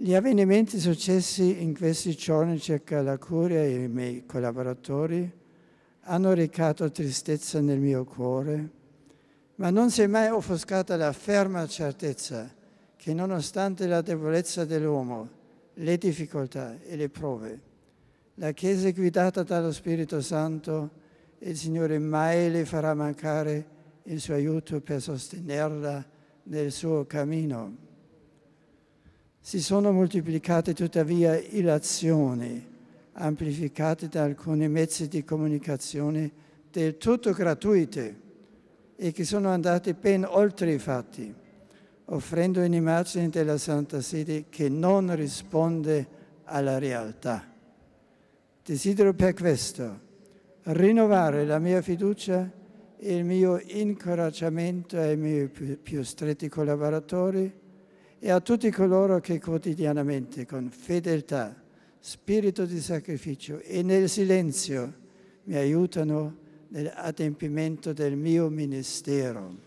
Gli avvenimenti successi in questi giorni circa la Curia e i miei collaboratori hanno recato tristezza nel mio cuore, ma non si è mai offuscata la ferma certezza che nonostante la debolezza dell'uomo, le difficoltà e le prove, la Chiesa guidata dallo Spirito Santo, e il Signore mai le farà mancare il suo aiuto per sostenerla nel suo cammino. Si sono moltiplicate tuttavia illazioni, amplificate da alcuni mezzi di comunicazione del tutto gratuite e che sono andate ben oltre i fatti, offrendo un'immagine della Santa Sede che non risponde alla realtà. Desidero per questo rinnovare la mia fiducia e il mio incoraggiamento ai miei più stretti collaboratori e a tutti coloro che quotidianamente con fedeltà, spirito di sacrificio e nel silenzio mi aiutano nell'adempimento del mio ministero.